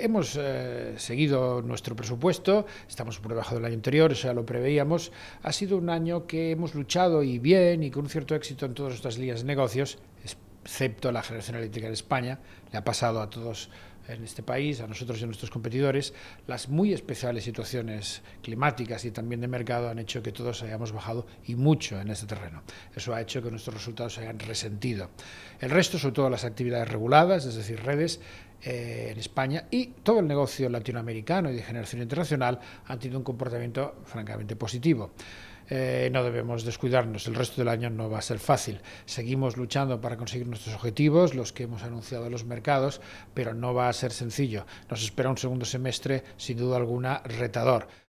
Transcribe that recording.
Hemos eh, seguido nuestro presupuesto, estamos por debajo del año anterior, ya lo preveíamos. Ha sido un año que hemos luchado y bien y con un cierto éxito en todas nuestras líneas de negocios, excepto la generación eléctrica en España, le ha pasado a todos en este país, a nosotros y a nuestros competidores, las muy especiales situaciones climáticas y también de mercado han hecho que todos hayamos bajado y mucho en este terreno. Eso ha hecho que nuestros resultados se hayan resentido. El resto, sobre todo las actividades reguladas, es decir, redes, eh, en España y todo el negocio latinoamericano y de generación internacional han tenido un comportamiento francamente positivo. Eh, no debemos descuidarnos, el resto del año no va a ser fácil. Seguimos luchando para conseguir nuestros objetivos, los que hemos anunciado en los mercados, pero no va a ser sencillo. Nos espera un segundo semestre sin duda alguna retador.